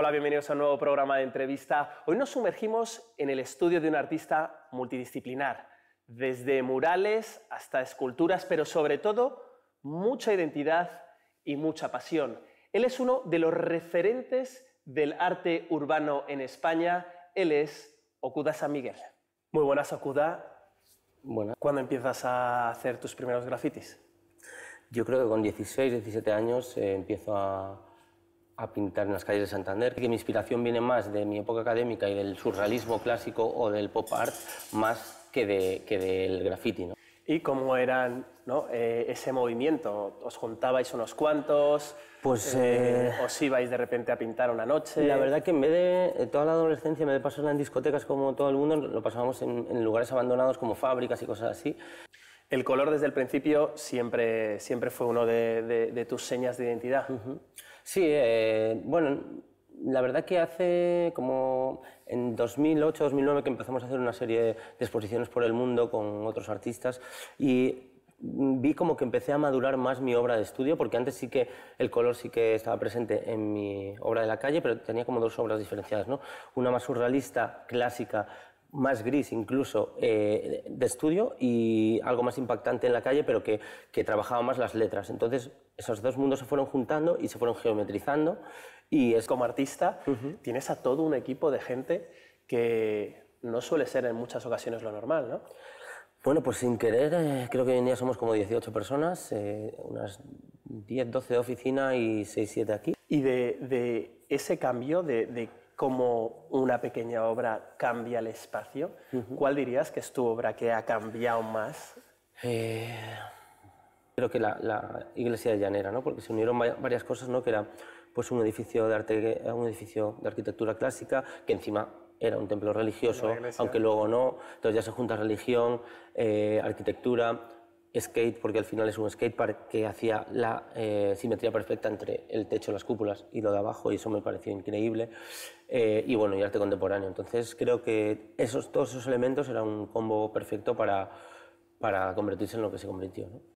Hola, bienvenidos a un nuevo programa de entrevista. Hoy nos sumergimos en el estudio de un artista multidisciplinar, desde murales hasta esculturas, pero sobre todo mucha identidad y mucha pasión. Él es uno de los referentes del arte urbano en España. Él es Okuda San Miguel. Muy buenas, Okuda. Buenas. ¿Cuándo empiezas a hacer tus primeros grafitis? Yo creo que con 16, 17 años eh, empiezo a, a pintar en las calles de Santander, que mi inspiración viene más de mi época académica y del surrealismo clásico o del pop art más que, de, que del graffiti. ¿no? ¿Y cómo eran ¿no? Eh, ese movimiento? ¿Os juntabais unos cuantos? Pues, eh, eh, ¿Os ibais de repente a pintar una noche? La verdad que en vez de eh, toda la adolescencia, en vez de pasarla en discotecas como todo el mundo, lo pasábamos en, lugares abandonados como fábricas y cosas así. El color desde el principio siempre, siempre fue uno de, tus señas de identidad. Sí, eh, bueno, la verdad que hace como en 2008-2009 que empezamos a hacer una serie de exposiciones por el mundo con otros artistas y vi como que empecé a madurar más mi obra de estudio, porque antes sí que el color sí que estaba presente en mi obra de la calle, pero tenía como dos obras diferenciadas, ¿no? Una más surrealista, clásica, más gris incluso eh, de estudio y algo más impactante en la calle, pero que, que, trabajaba más las letras. Entonces, esos dos mundos se fueron juntando y se fueron geometrizando. Y es... Como artista, tienes a todo un equipo de gente que no suele ser en muchas ocasiones lo normal, ¿no? Bueno, pues sin querer, eh, creo que hoy en día somos como 18 personas, eh, unas 10, 12 de oficina y 6, 7 aquí. Y de, ese cambio de como una pequeña obra cambia el espacio. ¿Cuál dirías que es tu obra que ha cambiado más? Eh, creo que la, iglesia de Llanera, ¿no? porque se unieron varias cosas, ¿no? que era pues, un, edificio de arte, un edificio de arquitectura clásica, que encima era un templo religioso, aunque luego no. Entonces ya se junta religión, eh, arquitectura, skate, porque al final es un skatepark que hacía la eh, simetría perfecta entre el techo, las cúpulas y lo de abajo, y eso me pareció increíble. Eh, y bueno, y arte contemporáneo. Entonces creo que esos, todos esos elementos eran un combo perfecto para, para convertirse en lo que se convirtió.